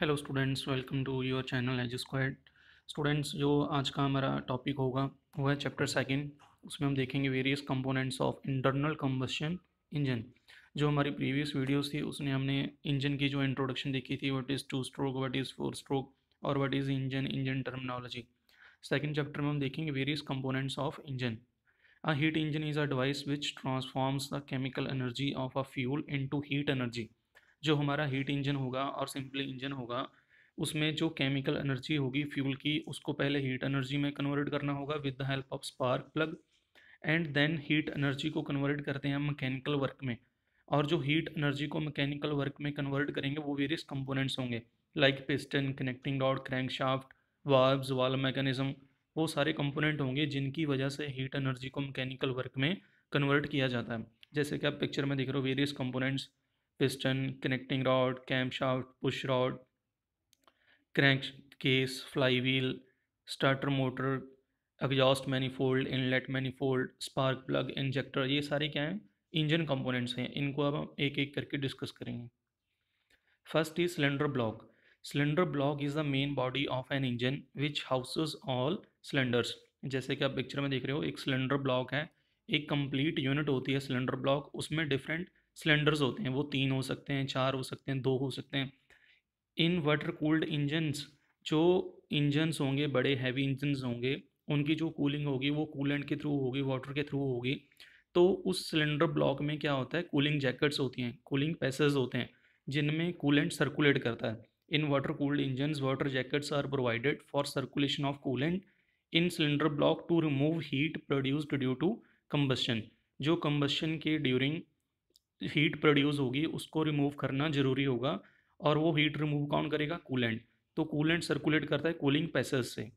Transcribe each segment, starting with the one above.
Hello students welcome to your channel edge squad students जो आज का हमारा टॉपिक होगा वो है चैप्टर सेकेंड उसमें हम देखेंगे various components of internal combustion engine जो हमारी प्रीवियस वीडियोस थी उसमें हमने इंजन की जो इंट्रोडक्शन देखी थी what is two stroke what is four stroke और what is engine engine terminology second chapter में हम देखेंगे various components of engine a heat engine is a device which transforms the chemical energy of a fuel in heat energy जो हमारा heat engine होगा और simply engine होगा उसमें जो केमिकल एनर्जी होगी फ्यूल की उसको पहले हीट एनर्जी में कन्वर्ट करना होगा with the help of spark plug and then heat energy को कन्वर्ट करते हैं हम मैकेनिकल वर्क में और जो हीट एनर्जी को मैकेनिकल वर्क में कन्वर्ट करेंगे वो वेरियस कंपोनेंट्स होंगे like piston connecting dot crank shaft valves valve mechanism वो सारे कंपोनेंट होंगे जिनकी वजह से हीट एनर्जी को मैकेनिकल वर्क में कन्वर्ट किया जाता है जैसे कि आप पिक्चर में देख रहे हो various components piston connecting rod camshaft push rod crank case fly wheel starter motor exhaust manifold inlet manifold spark plug injector ये सारे क्या हैं इंजन कंपोनेंट्स हैं इनको अब हम एक एक करके डिस्कस करेंगे first is cylinder block cylinder block is the main body of an engine which houses all cylinders जैसे कि आप पिक्चर में देख रहे हो एक सिलेंडर ब्लॉक है एक कंप्लीट यूनिट होती है सिलेंडर ब्लॉक उसमें डिफरेंट सिलेंडर्स होते हैं वो तीन हो सकते हैं चार हो सकते हैं दो हो सकते हैं इन वाटर कूल्ड इंजन्स जो इंजन्स होंगे बड़े हैवी इंजन्स होंगे उनकी जो कूलिंग होगी वो कूलेंट के थ्रू होगी वाटर के थ्रू होगी तो उस सिलेंडर ब्लॉक में क्या होता है कूलिंग जैकेट्स होती हैं कूलिंग पैसेज होते हैं जिनमें कूलेंट सर्कुलेट करता है in water cooled engines water jackets are provided for circulation of coolant in cylinder block to remove heat produced due to combustion जो कम्बस्शन के ड्यूरिंग हीट प्रोड्यूस होगी उसको रिमूव करना ज़रूरी होगा और वो हीट रिमूव कौन करेगा कूलेंट तो कूलेंट सर्कुलेट करता है कूलिंग पैसेज से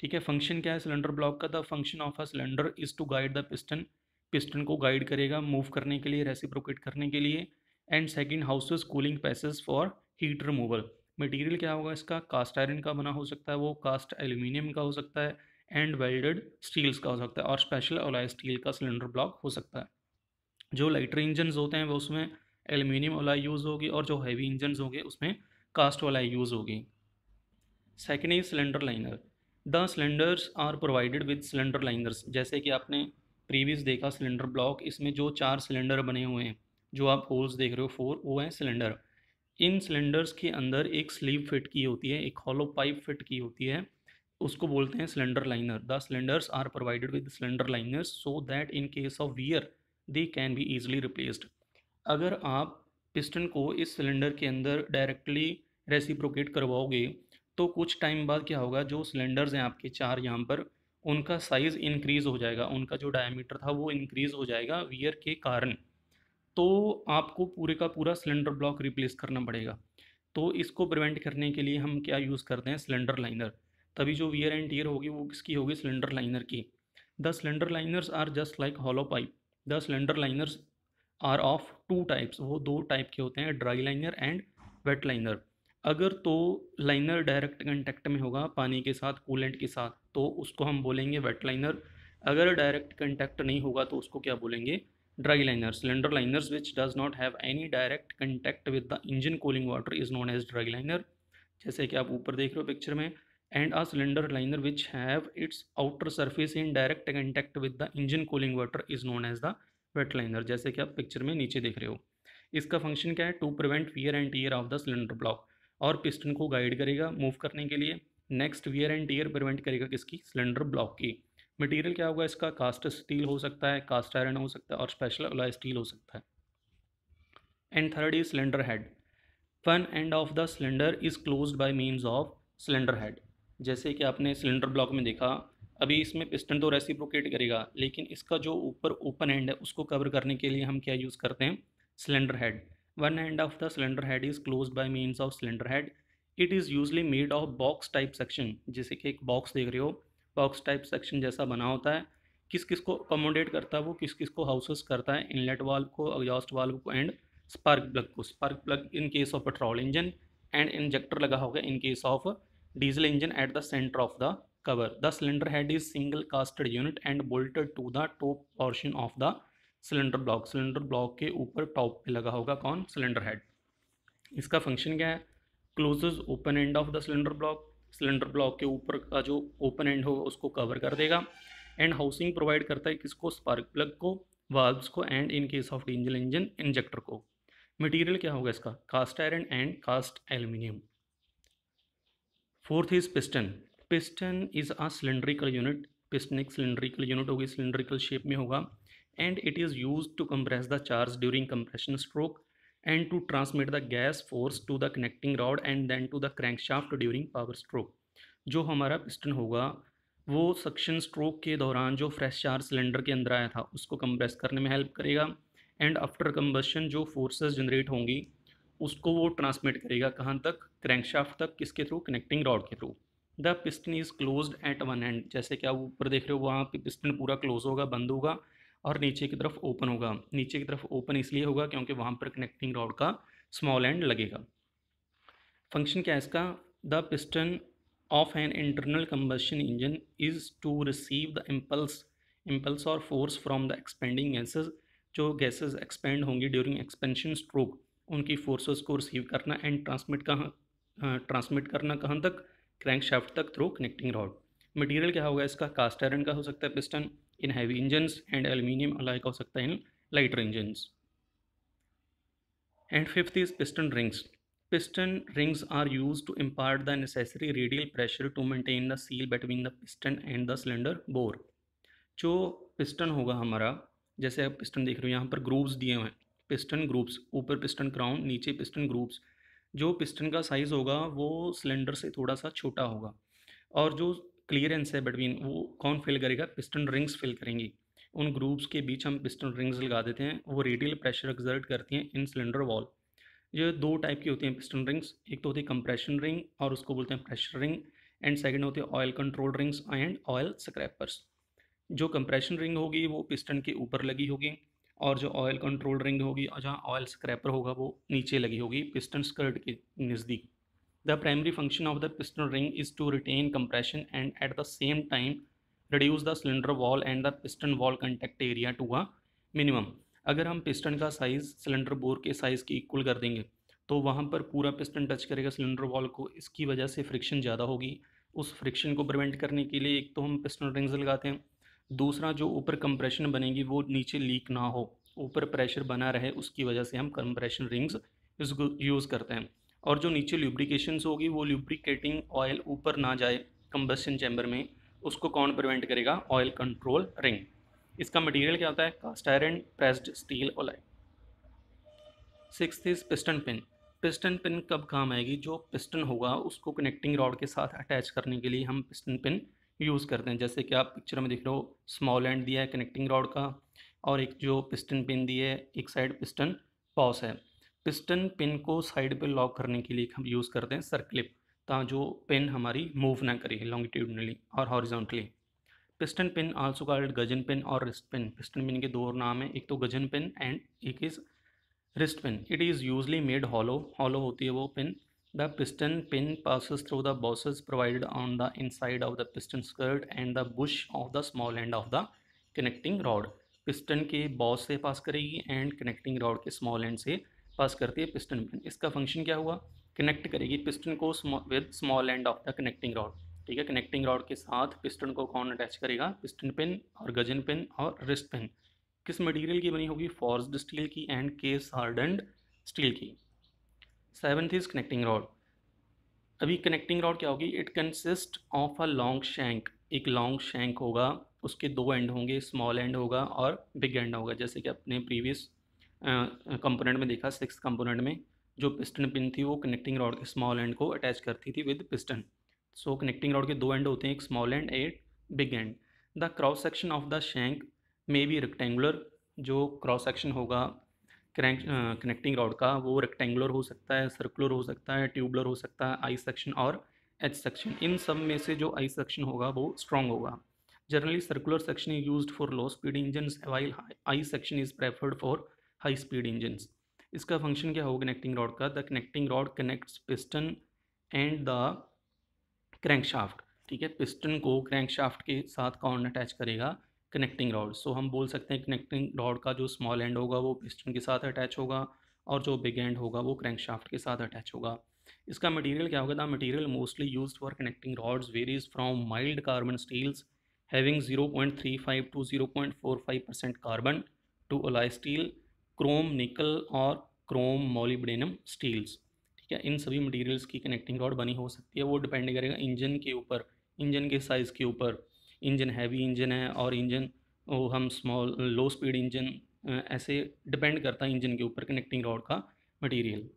ठीक है फंक्शन क्या है सिलेंडर ब्लॉक का the function of a cylinder is to guide the piston piston को गाइड करेगा मूव करने के लिए रेसिप्रोकेट करने के लिए and second houses cooling passage for heat removal material क्या होगा इसका कास्ट आयरन का बना हो सकता है वो कास्ट एल्यूमिनियम का हो सकता है एंड वेल्डेड स्टील्स का हो सकता है और स्पेशल ओलाय स्टील का सिलेंडर ब्लॉक हो सकता है जो लाइटर इंजन होते हैं वो उसमें एल्यूमिनियम वाला यूज़ होगी और जो हैवी इंजन होंगे उसमें कास्ट वाला यूज़ होगी second is cylinder liner the cylinders are provided with cylinder liners जैसे कि आपने प्रीवियस देखा सिलेंडर ब्लॉक इसमें जो चार सिलेंडर बने हुए हैं जो आप होल्स देख रहे हो फोर वो हैं सिलेंडर इन सिलेंडर्स के अंदर एक स्लीव फिट की होती है एक हॉलो पाइप फिट की होती है उसको बोलते हैं cylinder liner the cylinders are provided with cylinder liners so that in case of wear they can be easily replaced अगर आप पिस्टन को इस सिलेंडर के अंदर डायरेक्टली रेसिप्रोकेट करवाओगे तो कुछ टाइम बाद क्या होगा जो सिलेंडर्स हैं आपके चार यहाँ पर उनका साइज़ इंक्रीज़ हो जाएगा उनका जो डायमीटर था वो इंक्रीज़ हो जाएगा वियर के कारण तो आपको पूरे का पूरा सिलेंडर ब्लॉक रिप्लेस करना पड़ेगा तो इसको प्रिवेंट करने के लिए हम क्या यूज़ करते हैं सिलेंडर लाइनर तभी जो वियर एंड टीयर होगी वो किसकी होगी सिलेंडर लाइनर की the cylinder liners are just like hollow pipe the cylinder liners are of two types वो दो टाइप के होते हैं dry liner and wet liner अगर तो लाइनर डायरेक्ट कंटेक्ट में होगा पानी के साथ कूलेंट के साथ तो उसको हम बोलेंगे वेट लाइनर अगर डायरेक्ट कंटेक्ट नहीं होगा तो उसको क्या बोलेंगे dry liner cylinder liners which does not have any direct contact with the engine cooling water is known as dry liner जैसे कि आप ऊपर देख रहे हो पिक्चर में and a cylinder liner which have its outer surface in direct contact with the engine cooling water is known as the wet liner जैसे कि आप पिक्चर में नीचे देख रहे हो इसका फंक्शन क्या है to prevent wear and tear of the cylinder block और पिस्टन को गाइड करेगा मूव करने के लिए next wear and tear prevent करेगा किसकी सिलेंडर ब्लॉक की मटेरियल क्या होगा इसका कास्ट स्टील हो सकता है कास्ट आयरन हो सकता है और स्पेशल अलॉय स्टील हो सकता है and third is cylinder head one end of the cylinder is closed by means of cylinder head जैसे कि आपने सिलेंडर ब्लॉक में देखा अभी इसमें पिस्टन तो रेसिप्रोकेट करेगा लेकिन इसका जो ऊपर ओपन एंड है उसको कवर करने के लिए हम क्या यूज़ करते हैं cylinder head one end of the cylinder head is close by means of cylinder head it is usually made of box type section जैसे कि एक बॉक्स देख रहे हो बॉक्स टाइप सेक्शन जैसा बना होता है किस किस को अकोमोडेट करता है वो किस किस को हाउसेस करता है इनलेट वाल्व को एग्जॉस्ट वाल्व को एंड स्पार्क प्लग को spark plug in case of petrol engine and injector लगा होगा in case of diesel engine at the centre of the cover the cylinder head is single casted unit and bolted to the top portion of the cylinder block cylinder block के ऊपर top पे लगा होगा कौन cylinder head इसका function क्या है closes open end of the cylinder block cylinder block के ऊपर का जो ओपन एंड होगा उसको कवर कर देगा एंड हाउसिंग प्रोवाइड करता है किसको स्पार्क प्लग को वाल्व्स को and in case of diesel engine injector को मटेरियल क्या होगा इसका cast iron and cast aluminium fourth is piston piston is a cylindrical unit piston एक सिलेंड्रिकल यूनिट होगी सिलेंड्रिकल शेप में होगा and it is use to compress the charge during compression stroke and to transmit the gas force to the connecting rod and then to the crankshaft during power stroke जो हमारा piston होगा वो suction stroke के दौरान जो fresh charge cylinder के अंदर आया था उसको कंप्रेस करने में हेल्प करेगा एंड आफ्टर कंबशन जो फोर्सेज जनरेट होंगी उसको वो ट्रांसमिट करेगा कहाँ तक क्रैंकशाफ्ट तक किसके थ्रू कनेक्टिंग रॉड के through the piston is close at one end जैसे कि आप ऊपर देख रहे हो वहाँ पे पिस्टन पूरा क्लोज होगा बंद होगा और नीचे की तरफ ओपन होगा नीचे की तरफ ओपन इसलिए होगा क्योंकि वहाँ पर कनेक्टिंग रॉड का स्मॉल एंड लगेगा फंक्शन क्या है इसका the piston of an internal combustion engine is to receive the impulse impulse और force from the expanding gases जो गैसेज एक्सपेंड होंगी ड्यूरिंग एक्सपेंशन स्ट्रोक उनकी फोर्सेस को रिसीव करना एंड ट्रांसमिट कहाँ ट्रांसमिट करना कहाँ तक क्रैंक शाफ्ट तक थ्रू कनेक्टिंग रॉड मटेरियल क्या होगा इसका कास्ट आयरन का हो सकता है piston in heavy engines and aluminium alloy का हो सकता है in lighter engines and fifth is piston rings piston rings are use to impart the necessary radial pressure to maintain the seal between the piston and the cylinder bore जो पिस्टन होगा हमारा जैसे आप पिस्टन देख रहे हो यहाँ पर ग्रूव्स दिए हुए हैं पिस्टन ग्रुप्स ऊपर पिस्टन क्राउन नीचे पिस्टन ग्रुप्स जो पिस्टन का साइज़ होगा वो सिलेंडर से थोड़ा सा छोटा होगा और जो क्लियरेंस है बिटवीन वो कौन फिल करेगा पिस्टन रिंग्स फिल करेंगी उन ग्रुप्स के बीच हम पिस्टन रिंग्स लगा देते हैं वो रेडियल प्रेशर एग्जर्ट करती हैं इन सिलेंडर वॉल जो दो टाइप की होती हैं पिस्टन रिंग्स एक तो होती है कंप्रेशन रिंग और उसको बोलते हैं प्रेशर रिंग एंड सेकेंड होते हैं oil control rings and oil scrapers जो कंप्रेशन रिंग होगी वो पिस्टन के ऊपर लगी होगी और जो ऑयल कंट्रोल रिंग होगी और जहाँ ऑयल स्क्रैपर होगा वो नीचे लगी होगी पिस्टन स्कर्ट के नज़दीक the primary function of the piston ring is to retain compression and at the same time reduce the cylinder wall and the piston wall contact area to a minimum अगर हम piston का size cylinder bore के size के equal कर देंगे तो वहाँ पर पूरा पिस्टन टच करेगा सिलेंडर वॉल को इसकी वजह से फ्रिक्शन ज़्यादा होगी उस फ्रिक्शन को प्रिवेंट करने के लिए एक तो हम पिस्टन रिंग्स लगाते हैं दूसरा जो ऊपर कंप्रेशन बनेगी वो नीचे लीक ना हो ऊपर प्रेशर बना रहे उसकी वजह से हम कंप्रेशन रिंग्स यूज़ करते हैं और जो नीचे ल्यूब्रिकेशन होगी वो ल्यूब्रिकेटिंग ऑयल ऊपर ना जाए कंबस्टन चैम्बर में उसको कौन प्रिवेंट करेगा ऑयल कंट्रोल रिंग इसका मटेरियल क्या होता है cast iron pressed steel alloy six is piston pin piston pin कब काम आएगी जो पिस्टन होगा उसको कनेक्टिंग रॉड के साथ अटैच करने के लिए हम पिस्टन पिन यूज़ करते हैं जैसे कि आप पिक्चर में देख रहे हो स्मॉल एंड दिया है कनेक्टिंग रॉड का और एक जो पिस्टन पिन दी है एक साइड पिस्टन पॉस है पिस्टन पिन को साइड पे लॉक करने के लिए हम यूज़ करते हैं सर्कलिप ताकि जो पिन हमारी मूव ना करे लॉन्गिट्यूडनली और horizontally piston pin also called gudgeon pin और रिस्ट पिन पिस्टन पिन के दो और नाम है एक तो गजन पिन एंड एक is wrist pin it is usually made hollow hollow होती है वो pin The piston pin passes through the bosses provided on the inside of the piston skirt and the bush of the small end of the connecting rod. Piston के boss से pass करेगी and connecting rod के small end से pass करती है piston pin इसका function क्या हुआ कनेक्ट करेगी पिस्टन को with small end of the connecting rod ठीक है कनेक्टिंग रॉड के साथ पिस्टन को कौन अटैच करेगा पिस्टन पिन और गजन पिन और रिस्ट पिन किस मटेरियल की बनी होगी फॉर्ज स्टील की एंड केस हार्डेंड स्टील की सेवन्थ इज कनेक्टिंग रॉड अभी कनेक्टिंग रॉड क्या होगी it consist of a long shank एक लॉन्ग शैंक होगा उसके दो एंड होंगे स्मॉल एंड होगा और बिग एंड होगा जैसे कि अपने प्रीवियस कंपोनेंट में देखा सिक्स कंपोनेंट में जो पिस्टन पिन थी वो कनेक्टिंग रॉड के स्मॉल एंड को अटैच करती थी with piston so connecting rod के दो एंड होते हैं एक small end at big end the cross section of the shank may be rectangular जो क्रॉस सेक्शन होगा कनेक्टिंग रॉड का वो रेक्टेंगुलर हो सकता है सर्कुलर हो सकता है ट्यूबलर हो सकता है आई सेक्शन और एच सेक्शन इन सब में से जो आई सेक्शन होगा वो स्ट्रॉन्ग होगा generally circular section is use for low speed engine while I section is preferred for high speed engines इसका फंक्शन क्या होगा कनेक्टिंग रॉड का the connecting rod connects piston and the crankshaft ठीक है piston को crankshaft के साथ कौन अटैच करेगा कनेक्टिंग रॉड सो हम बोल सकते हैं कनेक्टिंग रॉड का जो स्मॉल एंड होगा वो पिस्टन के साथ अटैच होगा और जो बिग एंड होगा वो क्रैंकशाफ्ट के साथ अटैच होगा इसका मटेरियल क्या होगा the material mostly use for connecting rods varies from mild carbon steels having 0.35 to 0.45 percent carbon to alloy steel chrome nickel और क्रोम मोलिब्डेनम स्टील्स ठीक है इन सभी मटेरियल्स की कनेक्टिंग रॉड बनी हो सकती है वो डिपेंड करेगा इंजन के ऊपर इंजन के साइज़ के ऊपर इंजन हैवी इंजन है और इंजन वो हम स्मॉल लो स्पीड इंजन ऐसे डिपेंड करता है इंजन के ऊपर कनेक्टिंग रॉड का material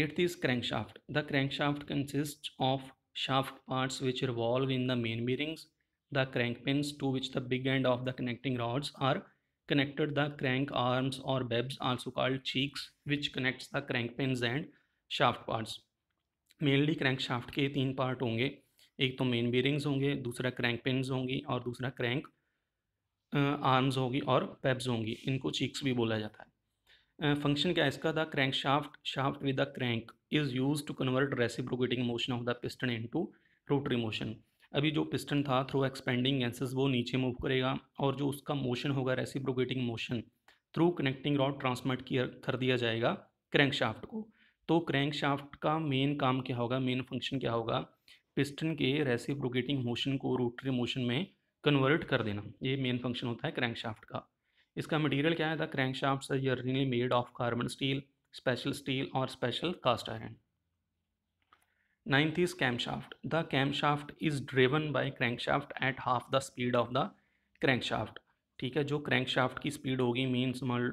eighth is shaft the shaft consist of shaft parts which revolve in the main bearings the crank pin to which the big end of the connecting rods are connected the crank arms और webs also called cheeks which connects the crank pin and shaft parts mainly crank shaft के तीन part होंगे एक तो main bearings होंगे दूसरा crank pins होंगी और दूसरा क्रैंक आर्म्स होगी और पेब्स होंगी इनको चीक्स भी बोला जाता है फंक्शन क्या इसका था crank shaft shaft with the crank is use to convert reciprocating motion of the piston into rotary motion अभी जो पिस्टन था थ्रू एक्सपेंडिंग गैसेज वो नीचे मूव करेगा और जो उसका मोशन होगा reciprocating motion through connecting rod transmit किया कर दिया जाएगा क्रैंक शाफ्ट को तो क्रैंक शाफ्ट का मेन काम क्या होगा मेन फंक्शन क्या होगा पिस्टन के रेसिप्रोकेटिंग मोशन को रोटरी मोशन में कन्वर्ट कर देना ये मेन फंक्शन होता है क्रैंकशाफ्ट का इसका मटेरियल क्या है the crankshaft generally made of carbon steel special steel और special cast iron ninth is camshaft the camshaft is driven by crankshaft at half the speed of the crankshaft ठीक है जो क्रैंकशाफ्ट की speed होगी means मान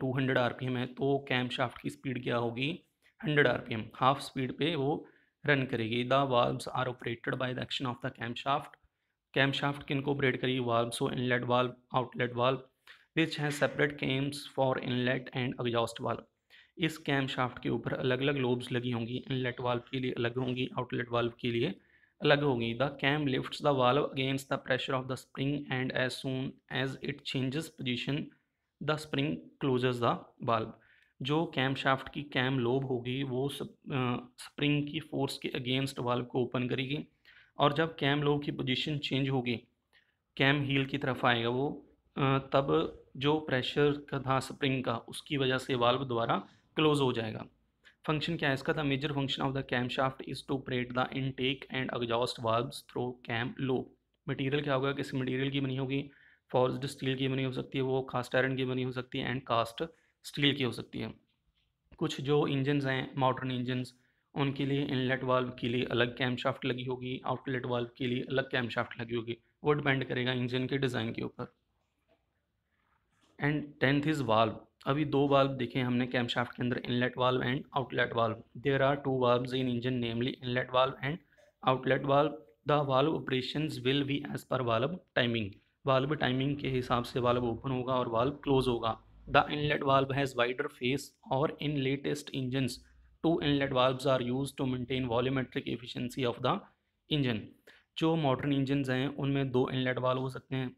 two hundred are है तो cam shaft की स्पीड क्या होगी हंड्रेड आर हाफ स्पीड पे वो रन करेगी the valves are operated by the action of the cam shaft किन को ऑपरेट करेगी valve so inlet valve outlet valve which has separate cams for inlet and exhaust valve इस cam shaft के ऊपर अलग अलग लोब्स लगी होंगी इनलेट वाल्व के लिए अलग होंगी आउटलेट वाल्व के लिए अलग होगी the cam lifts the valve against the pressure of the spring and as soon as it changes position the spring closes the valve जो कैम शाफ्ट की कैम लोब होगी वो स्प्रिंग की फोर्स के अगेंस्ट वाल्व को open करेगी और जब कैम लोब की पोजीशन चेंज होगी कैम हील की तरफ आएगा वो तब जो प्रेशर का था स्प्रिंग का उसकी वजह से वाल्व द्वारा क्लोज हो जाएगा फंक्शन क्या है इसका था major function of the cam shaft is to operate the intake and exhaust valves through cam lobe material क्या होगा किस मटेरियल की बनी होगी फॉर्ज स्टील की बनी हो सकती है वो कास्ट आयरन की बनी हो सकती है एंड कास्ट स्टील की हो सकती है कुछ जो इंजनस हैं मॉडर्न इंजन्स उनके लिए इनलेट वाल्व के लिए अलग कैम शाफ्ट लगी होगी आउटलेट वाल्व के लिए अलग कैम शाफ्ट लगी होगी वो डिपेंड करेगा इंजन के डिज़ाइन के ऊपर एंड टेंथ इज़ वाल्व अभी दो वाल्व देखे हमने कैम शाफ्ट के अंदर inlet valve and outlet valve there are two valve in engine namely inlet valve and outlet valve the valve operation will be as per valve timing valve timing के हिसाब से valve open होगा और valve close होगा The inlet valve has wider face or in latest engines, two inlet valves are used to maintain volumetric efficiency of the engine. जो modern engine हैं उनमें दो इनलेट वाल्व हो सकते हैं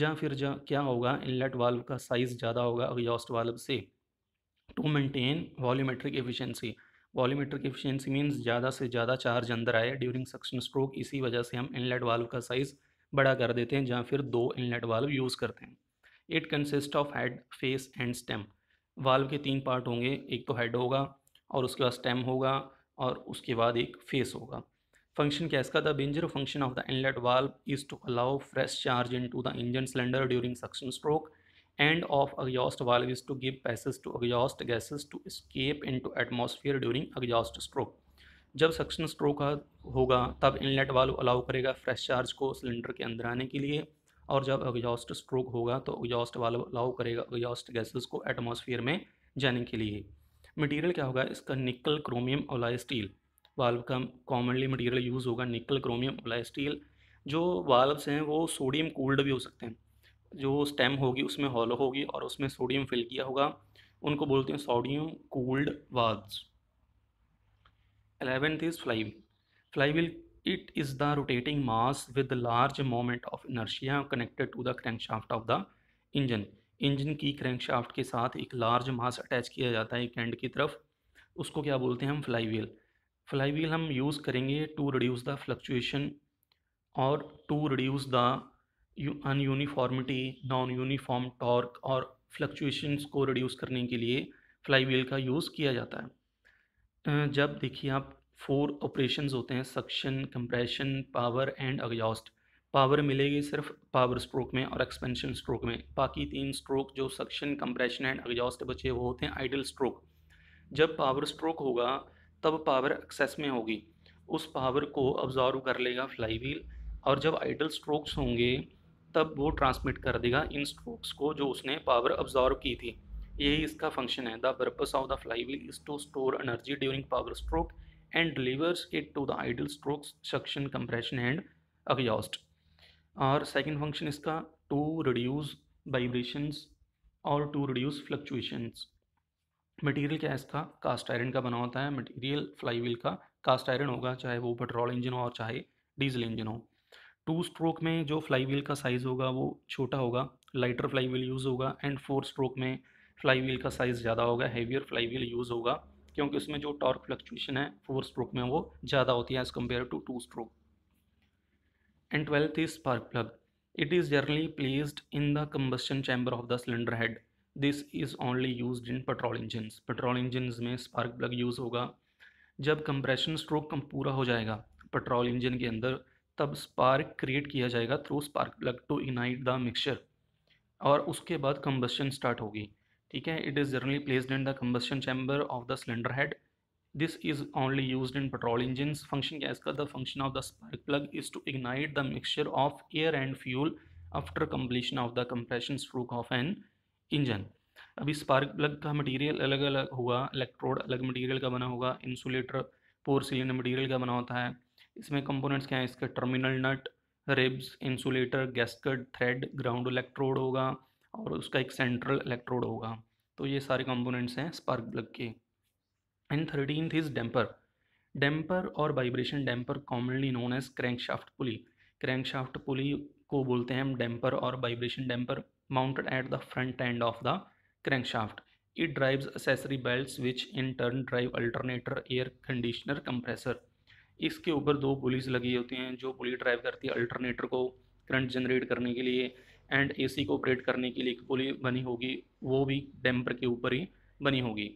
या फिर जहाँ क्या होगा इनलेट वाल्व का साइज़ ज़्यादा होगा एग्जॉस्ट वाल्व से to maintain volumetric efficiency volumetric efficiency means ज़्यादा से ज़्यादा चार्ज अंदर आए ड्यूरिंग सक्शन स्ट्रोक इसी वजह से हम इनलेट वाल्व का साइज़ बड़ा कर देते हैं या फिर दो इनलेट वाल्व यूज़ करते हैं it consist of head face and stem valve के तीन पार्ट होंगे एक तो हेड होगा और उसके बाद स्टेम होगा और उसके बाद एक फेस होगा फंक्शन क्या इसका द बेंजर function of the inlet valve is to allow fresh charge into the engine cylinder during suction stroke and of exhaust valve is to give passage to exhaust gases to escape into atmosphere during exhaust stroke जब suction stroke होगा तब inlet valve allow करेगा fresh charge को cylinder के अंदर आने के लिए और जब एग्जॉस्ट स्ट्रोक होगा तो एग्जॉस्ट वाल्व अलाउ करेगा एग्जॉस्ट गैसेस को एटमॉस्फेयर में जाने के लिए मटेरियल क्या होगा इसका nickel chromium alloy steel valve का कॉमनली मटेरियल यूज़ होगा निकल क्रोमियम ओला स्टील जो वाल्व्स हैं वो सोडियम कूल्ड भी हो सकते हैं जो स्टेम होगी उसमें हॉलो होगी और उसमें सोडियम फिल किया होगा उनको बोलते हैं sodium cooled valve eleventh is flywheel it is the rotating mass with large moment of inertia connected to the crankshaft of of the engine की क्रैंकशाफ्ट के साथ एक लार्ज मास अटैच किया जाता है एक एंड की तरफ उसको क्या बोलते हैं हम फ्लाई व्हील फ्लाई व्हील हम यूज़ करेंगे टू रिड्यूस द फ्लक्चुएशन और to reduce the un uniformity non uniform torque और फ्लक्चुएशंस को रिड्यूस करने के लिए फ्लाई व्हील का यूज़ किया जाता है जब देखिए आप फोर ऑपरेशंस होते हैं suction compression power and exhaust power मिलेगी सिर्फ पावर स्ट्रोक में और एक्सपेंशन स्ट्रोक में बाकी तीन स्ट्रोक जो सक्शन कंप्रेशन एंड एग्जॉस्ट बचे वो होते हैं आइडल स्ट्रोक जब पावर स्ट्रोक होगा तब पावर एक्सेस में होगी उस पावर को ऑब्जॉर्व कर लेगा फ्लाई व्हील और जब आइडल स्ट्रोक्स होंगे तब वो ट्रांसमिट कर देगा इन स्ट्रोक्स को जो उसने पावर ऑब्जॉर्व की थी यही इसका फंक्शन है the purpose of the flywheel is to store energy during power stroke and delivers it to the idle strokes suction compression and exhaust और सेकेंड फंक्शन इसका टू रिड्यूज वाइब्रेशंस और to reduce fluctuations material क्या है इसका cast iron का बना होता है मटेरियल व्हील का कास्ट आयरन होगा चाहे वो पेट्रोल इंजन हो और चाहे डीजल इंजन हो टू स्ट्रोक में जो फ्लाई व्हील का साइज़ होगा वो छोटा होगा लाइटर फ्लाई व्हील यूज़ होगा एंड फोर स्ट्रोक में फ्लाई व्हील का साइज़ ज़्यादा होगा हेवियर फ्लाई व्हील यूज़ होगा क्योंकि उसमें जो टॉर्क फ्लक्चुएशन है फोर स्ट्रोक में वो ज़्यादा होती है as compare to two stroke and twelfth is spark plug it is generally placed in the combustion chamber of the cylinder head this is only use in petrol engines petrol engines में spark plug use होगा जब compression stroke कम पूरा हो जाएगा petrol engine के अंदर तब spark create किया जाएगा through spark plug to ignite the mixture और उसके बाद कंबस्शन स्टार्ट होगी ठीक है it is generally placed in the combustion chamber of the cylinder head this is only use in petrol engine function क्या इसका the function of the spark plug is to ignite the mixture of air and fuel after completion of the compression stroke of an engine अभी spark plug का material अलग अलग होगा electrode अलग material का बना होगा इंसुलेटर सिलेंडर मटीरियल का बना होता है इसमें कंपोनेंट्स क्या हैं इसके terminal nut ribs insulator gasket thread ground electrode होगा और उसका एक सेंट्रल इलेक्ट्रोड होगा तो ये सारे कंपोनेंट्स हैं स्पार्क प्लग के and thirteen is damper damper और vibration damper commonly known as crankshaft pulley crankshaft pulley को बोलते हैं हम डैम्पर और vibration damper mounted at the front end of the crankshaft it drives accessory belts which in turn drive alternator air conditioner compressor इसके ऊपर दो police लगी होती हैं जो पुली ड्राइव करती है अल्टरनेटर को करंट जनरेट करने के लिए एंड एसी को ऑपरेट करने के लिए एक पुली बनी होगी वो भी डैम्पर के ऊपर ही बनी होगी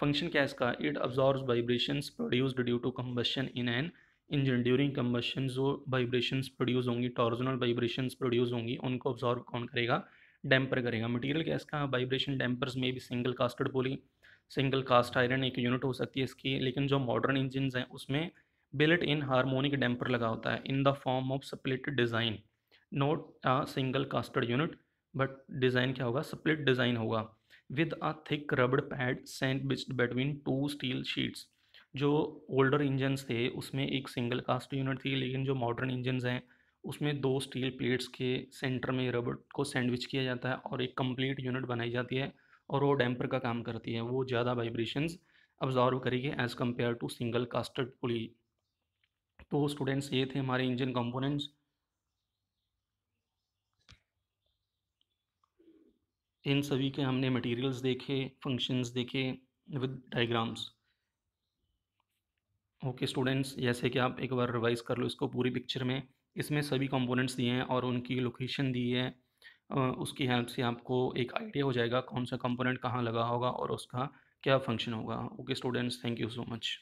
फंक्शन क्या है इसका it absorb vibration produced due to combustion in an engine during combustion जो वाइब्रेशन प्रोड्यूस होंगी टॉर्जनल वाइब्रेशन प्रोड्यूस होंगी उनको ऑब्जॉर्व कौन करेगा डैम्पर करेगा मटीरियल क्या इसका वाइब्रेशन डैम्पर्स में भी single casted pulley single cast iron एक यूनिट हो सकती है इसकी लेकिन जो मॉडर्न इंजन हैं उसमें बिलट इन हारमोनिक डैम्पर लगा होता है in the form of split design not a single casted unit but design क्या होगा स्प्लिट डिज़ाइन होगा with a thick rubber pad sandwiched between two steel sheets जो ओल्डर इंजन्स थे उसमें एक सिंगल कास्ट यूनिट थी लेकिन जो मॉडर्न इंजन्स हैं उसमें दो स्टील प्लेट्स के सेंटर में रबड़ को सैंडविच किया जाता है और एक कंप्लीट यूनिट बनाई जाती है और वो डैम्पर का काम करती है वो ज़्यादा वाइब्रेशंस ऑब्जॉर्व करेगी as compare to single casted pulley तो स्टूडेंट्स ये थे हमारे इंजन कंपोनेंट्स इन सभी के हमने मटेरियल्स देखे फंक्शंस देखे विद डायग्राम्स ओके स्टूडेंट्स जैसे कि आप एक बार रिवाइज कर लो इसको पूरी पिक्चर में इसमें सभी कंपोनेंट्स दिए हैं और उनकी लोकेशन दी है उसकी हेल्प से आपको एक आइडिया हो जाएगा कौन सा कंपोनेंट कहाँ लगा होगा और उसका क्या फंक्शन होगा okay students thank you so much